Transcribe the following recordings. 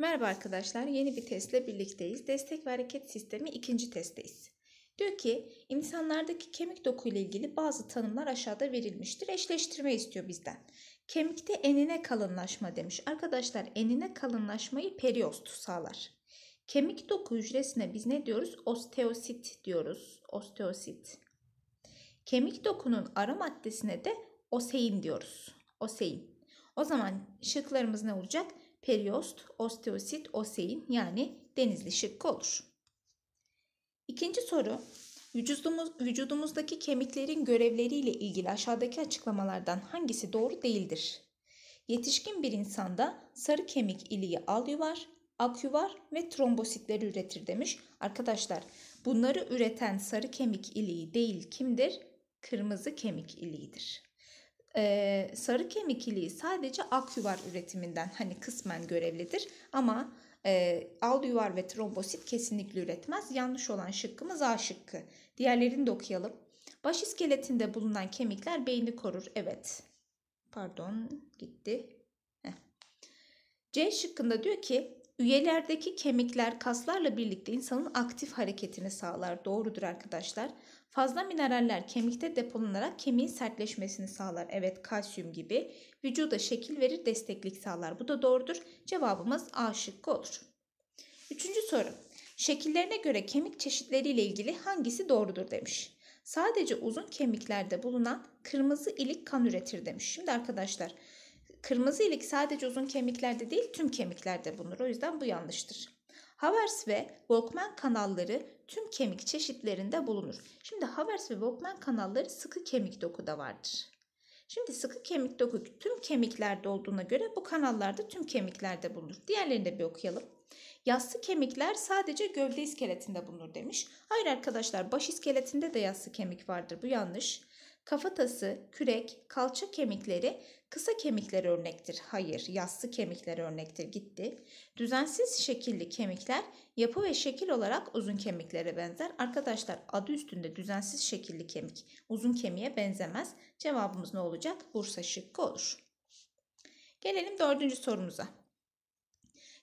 Merhaba arkadaşlar, yeni bir testle birlikteyiz. Destek ve hareket sistemi ikinci testteyiz. Diyor ki, insanlardaki kemik doku ile ilgili bazı tanımlar aşağıda verilmiştir. Eşleştirme istiyor bizden. Kemikte enine kalınlaşma demiş. Arkadaşlar enine kalınlaşmayı periost sağlar. Kemik doku hücresine biz ne diyoruz? Osteosit diyoruz. Osteosit. Kemik dokunun ara maddesine de osein diyoruz. Osein. O zaman şıklarımız ne olacak? periost, osteosit, osein yani denizli şıkkı olur. İkinci soru Vücudumuz, vücudumuzdaki kemiklerin görevleriyle ilgili aşağıdaki açıklamalardan hangisi doğru değildir? Yetişkin bir insanda sarı kemik iliği al yuvar, ak yuvar ve trombositleri üretir demiş. Arkadaşlar bunları üreten sarı kemik iliği değil kimdir? Kırmızı kemik iliğidir e, sarı kemik sadece ak üretiminden hani kısmen görevlidir ama e, al ve trombosit kesinlikle üretmez. Yanlış olan şıkkımız A şıkkı. Diğerlerini de okuyalım. Baş iskeletinde bulunan kemikler beyni korur. Evet. Pardon gitti. Heh. C şıkkında diyor ki Üyelerdeki kemikler kaslarla birlikte insanın aktif hareketini sağlar. Doğrudur arkadaşlar. Fazla mineraller kemikte depolanarak kemiğin sertleşmesini sağlar. Evet kalsiyum gibi. Vücuda şekil verir desteklik sağlar. Bu da doğrudur. Cevabımız A şıkkı olur. Üçüncü soru. Şekillerine göre kemik çeşitleriyle ilgili hangisi doğrudur demiş. Sadece uzun kemiklerde bulunan kırmızı ilik kan üretir demiş. Şimdi arkadaşlar kırmızı ilik sadece uzun kemiklerde değil tüm kemiklerde bulunur. O yüzden bu yanlıştır. Havers ve Volkmann kanalları tüm kemik çeşitlerinde bulunur. Şimdi Havers ve Volkmann kanalları sıkı kemik dokuda vardır. Şimdi sıkı kemik doku tüm kemiklerde olduğuna göre bu kanallarda tüm kemiklerde bulunur. Diğerlerini de bir okuyalım. Yassı kemikler sadece gövde iskeletinde bulunur demiş. Hayır arkadaşlar baş iskeletinde de yassı kemik vardır. Bu yanlış. Kafatası, kürek, kalça kemikleri Kısa kemikler örnektir. Hayır, yassı kemikler örnektir. Gitti. Düzensiz şekilli kemikler yapı ve şekil olarak uzun kemiklere benzer. Arkadaşlar adı üstünde düzensiz şekilli kemik uzun kemiğe benzemez. Cevabımız ne olacak? Bursa şıkkı olur. Gelelim dördüncü sorumuza.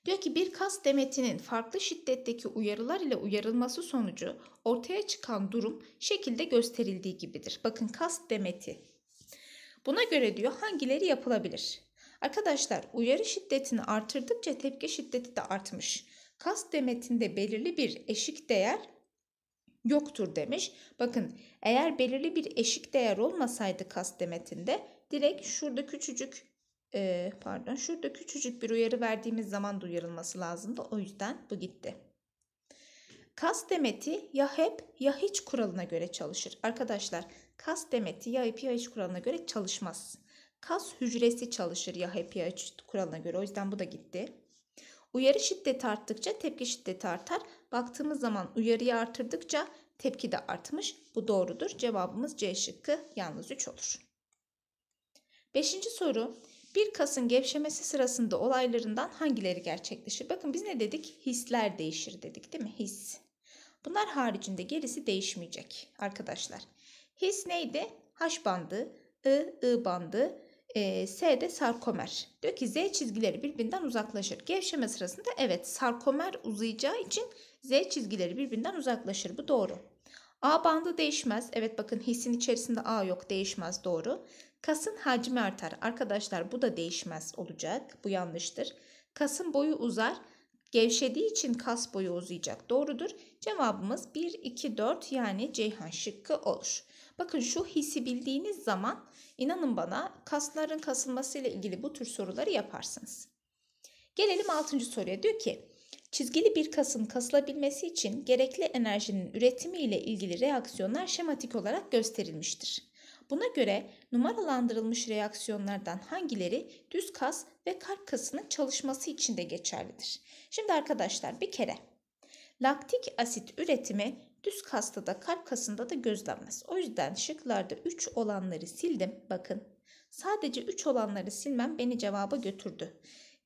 Diyor ki bir kas demetinin farklı şiddetteki uyarılar ile uyarılması sonucu ortaya çıkan durum şekilde gösterildiği gibidir. Bakın kas demeti Buna göre diyor hangileri yapılabilir? Arkadaşlar uyarı şiddetini artırdıkça tepki şiddeti de artmış. Kas demetinde belirli bir eşik değer yoktur demiş. Bakın eğer belirli bir eşik değer olmasaydı kas demetinde direkt şurada küçücük e, pardon şurada küçücük bir uyarı verdiğimiz zaman da duyarılması lazımdı. O yüzden bu gitti. Kas demeti ya hep ya hiç kuralına göre çalışır. Arkadaşlar Kas demeti yağ pH kuralına göre çalışmaz. Kas hücresi çalışır yağ pH kuralına göre. O yüzden bu da gitti. Uyarı şiddeti arttıkça tepki şiddeti artar. Baktığımız zaman uyarıyı artırdıkça tepki de artmış. Bu doğrudur. Cevabımız C şıkkı yalnız 3 olur. Beşinci soru. Bir kasın gevşemesi sırasında olaylarından hangileri gerçekleşir? Bakın biz ne dedik? Hisler değişir dedik değil mi? His. Bunlar haricinde gerisi değişmeyecek arkadaşlar. His neydi? H bandı, I, I bandı, e, S de sarkomer. Diyor ki Z çizgileri birbirinden uzaklaşır. Gevşeme sırasında evet sarkomer uzayacağı için Z çizgileri birbirinden uzaklaşır. Bu doğru. A bandı değişmez. Evet bakın hissin içerisinde A yok değişmez doğru. Kasın hacmi artar. Arkadaşlar bu da değişmez olacak. Bu yanlıştır. Kasın boyu uzar gevşediği için kas boyu uzayacak. Doğrudur. Cevabımız 1, 2, 4 yani Ceyhan şıkkı olur. Bakın şu hissi bildiğiniz zaman inanın bana kasların kasılmasıyla ilgili bu tür soruları yaparsınız. Gelelim 6. soruya. Diyor ki çizgili bir kasın kasılabilmesi için gerekli enerjinin üretimi ile ilgili reaksiyonlar şematik olarak gösterilmiştir. Buna göre numaralandırılmış reaksiyonlardan hangileri düz kas ve kalp kasının çalışması için de geçerlidir? Şimdi arkadaşlar bir kere laktik asit üretimi düz kasta da kalp kasında da gözlenmez. O yüzden şıklarda 3 olanları sildim. Bakın sadece 3 olanları silmem beni cevaba götürdü.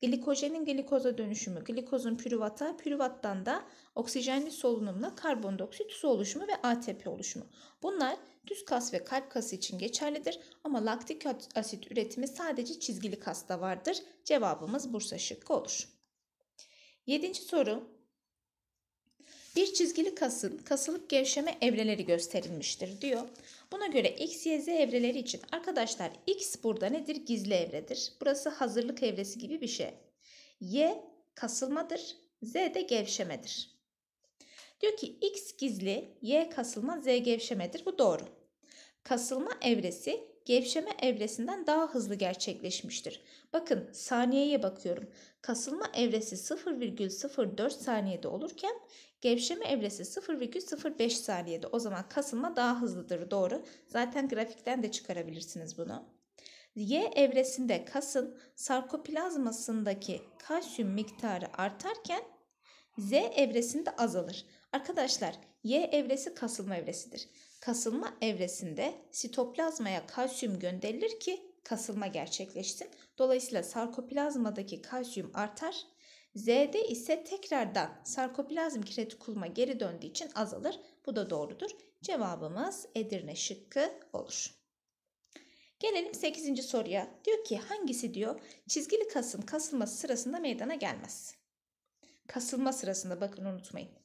Glikojenin glikoza dönüşümü, glikozun pürüvata, pürüvattan da oksijenli solunumla karbondioksit su oluşumu ve ATP oluşumu. Bunlar düz kas ve kalp kası için geçerlidir ama laktik asit üretimi sadece çizgili kasta vardır. Cevabımız Bursa şıkkı olur. Yedinci soru. Bir çizgili kasın kasılıp gevşeme evreleri gösterilmiştir diyor. Buna göre x, y, z evreleri için arkadaşlar x burada nedir? Gizli evredir. Burası hazırlık evresi gibi bir şey. Y kasılmadır. Z de gevşemedir. Diyor ki X gizli, Y kasılma, Z gevşemedir. Bu doğru. Kasılma evresi gevşeme evresinden daha hızlı gerçekleşmiştir. Bakın saniyeye bakıyorum. Kasılma evresi 0,04 saniyede olurken gevşeme evresi 0,05 saniyede. O zaman kasılma daha hızlıdır doğru. Zaten grafikten de çıkarabilirsiniz bunu. Y evresinde kasın sarkoplazmasındaki kalsiyum miktarı artarken Z evresinde azalır. Arkadaşlar Y evresi kasılma evresidir. Kasılma evresinde sitoplazmaya kalsiyum gönderilir ki kasılma gerçekleşsin. Dolayısıyla sarkoplazmadaki kalsiyum artar. Z'de ise tekrardan sarkoplazm retikuluma geri döndüğü için azalır. Bu da doğrudur. Cevabımız Edirne şıkkı olur. Gelelim 8. soruya. Diyor ki hangisi diyor çizgili kasın kasılması sırasında meydana gelmez. Kasılma sırasında bakın unutmayın.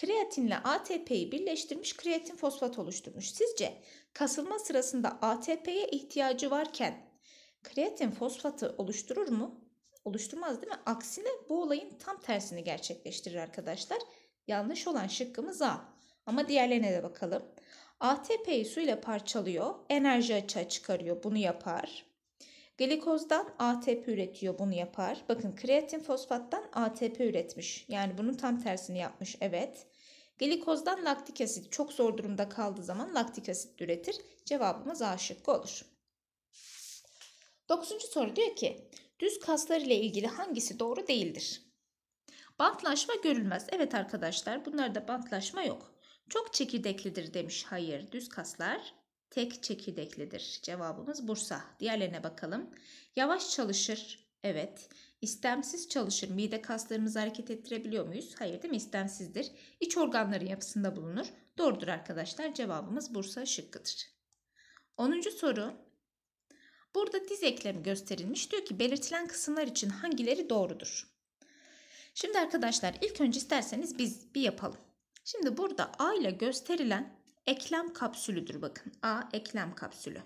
Kreatinle ATP'yi birleştirmiş kreatin fosfat oluşturmuş. Sizce kasılma sırasında ATP'ye ihtiyacı varken kreatin fosfatı oluşturur mu? Oluşturmaz değil mi? Aksine bu olayın tam tersini gerçekleştirir arkadaşlar. Yanlış olan şıkkımız A. Ama diğerlerine de bakalım. ATP'yi suyla parçalıyor, enerji açığa çıkarıyor, bunu yapar. Glikozdan ATP üretiyor, bunu yapar. Bakın kreatin fosfattan ATP üretmiş. Yani bunun tam tersini yapmış, evet. Glikozdan laktik asit çok zor durumda kaldığı zaman laktik asit üretir. Cevabımız A şıkkı olur. Dokuzuncu soru diyor ki düz kaslar ile ilgili hangisi doğru değildir? Bantlaşma görülmez. Evet arkadaşlar bunlarda bantlaşma yok. Çok çekirdeklidir demiş. Hayır düz kaslar tek çekirdeklidir. Cevabımız Bursa. Diğerlerine bakalım. Yavaş çalışır, Evet. İstemsiz çalışır. Mide kaslarımızı hareket ettirebiliyor muyuz? Hayır değil mi? İstemsizdir. İç organların yapısında bulunur. Doğrudur arkadaşlar. Cevabımız Bursa şıkkıdır. 10. soru. Burada diz eklemi gösterilmiş. Diyor ki belirtilen kısımlar için hangileri doğrudur? Şimdi arkadaşlar ilk önce isterseniz biz bir yapalım. Şimdi burada A ile gösterilen eklem kapsülüdür bakın. A eklem kapsülü.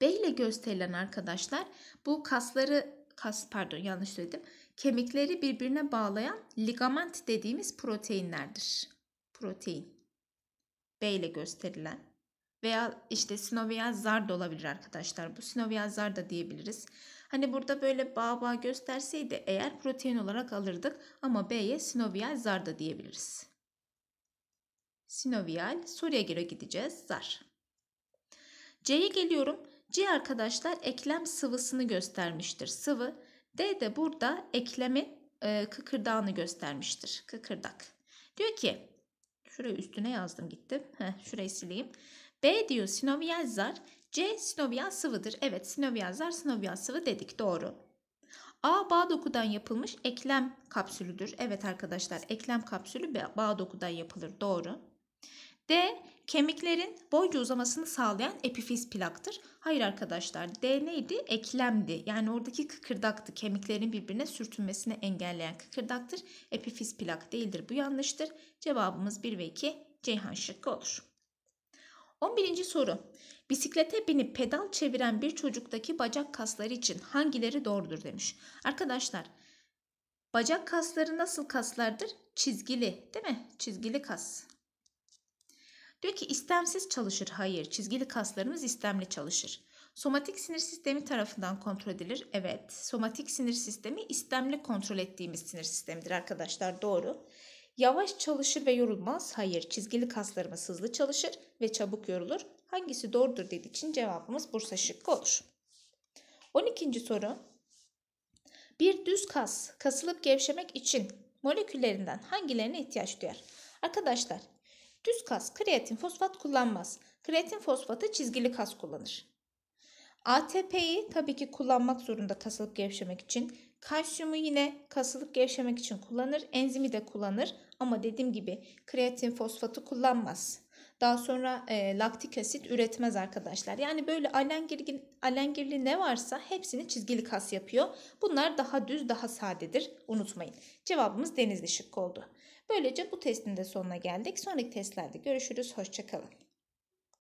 B ile gösterilen arkadaşlar bu kasları kas pardon yanlış söyledim. Kemikleri birbirine bağlayan ligament dediğimiz proteinlerdir. Protein. B ile gösterilen veya işte sinoviyal zar da olabilir arkadaşlar. Bu sinoviyal zar da diyebiliriz. Hani burada böyle bağ bağ gösterseydi eğer protein olarak alırdık ama B'ye sinoviyal zar da diyebiliriz. Sinoviyal. soruya göre gideceğiz zar. C'ye geliyorum. C arkadaşlar eklem sıvısını göstermiştir. Sıvı. D de burada eklemin e, kıkırdağını göstermiştir. Kıkırdak. Diyor ki şurayı üstüne yazdım gittim. Heh, şurayı sileyim. B diyor sinovyal zar. C sinovyal sıvıdır. Evet sinovyal zar sinovyal sıvı dedik doğru. A bağ dokudan yapılmış eklem kapsülüdür. Evet arkadaşlar eklem kapsülü bağ dokudan yapılır doğru. D. Kemiklerin boyca uzamasını sağlayan epifiz plaktır. Hayır arkadaşlar D neydi? Eklemdi. Yani oradaki kıkırdaktı. Kemiklerin birbirine sürtünmesini engelleyen kıkırdaktır. Epifiz plak değildir. Bu yanlıştır. Cevabımız 1 ve 2 Ceyhan şıkkı olur. 11. soru. Bisiklete binip pedal çeviren bir çocuktaki bacak kasları için hangileri doğrudur demiş. Arkadaşlar bacak kasları nasıl kaslardır? Çizgili değil mi? Çizgili kas. Diyor ki istemsiz çalışır. Hayır. Çizgili kaslarımız istemli çalışır. Somatik sinir sistemi tarafından kontrol edilir. Evet. Somatik sinir sistemi istemli kontrol ettiğimiz sinir sistemidir arkadaşlar. Doğru. Yavaş çalışır ve yorulmaz. Hayır. Çizgili kaslarımız hızlı çalışır ve çabuk yorulur. Hangisi doğrudur dediği için cevabımız Bursa şıkkı olur. 12. soru. Bir düz kas kasılıp gevşemek için moleküllerinden hangilerine ihtiyaç duyar? Arkadaşlar Düz kas kreatin fosfat kullanmaz. Kreatin fosfatı çizgili kas kullanır. ATP'yi tabii ki kullanmak zorunda kasılıp gevşemek için. Kalsiyumu yine kasılıp gevşemek için kullanır. Enzimi de kullanır. Ama dediğim gibi kreatin fosfatı kullanmaz. Daha sonra e, laktik asit üretmez arkadaşlar. Yani böyle alengirli, alengirli ne varsa hepsini çizgili kas yapıyor. Bunlar daha düz daha sadedir unutmayın. Cevabımız denizli şıkkı oldu. Böylece bu testin de sonuna geldik. Sonraki testlerde görüşürüz. Hoşçakalın.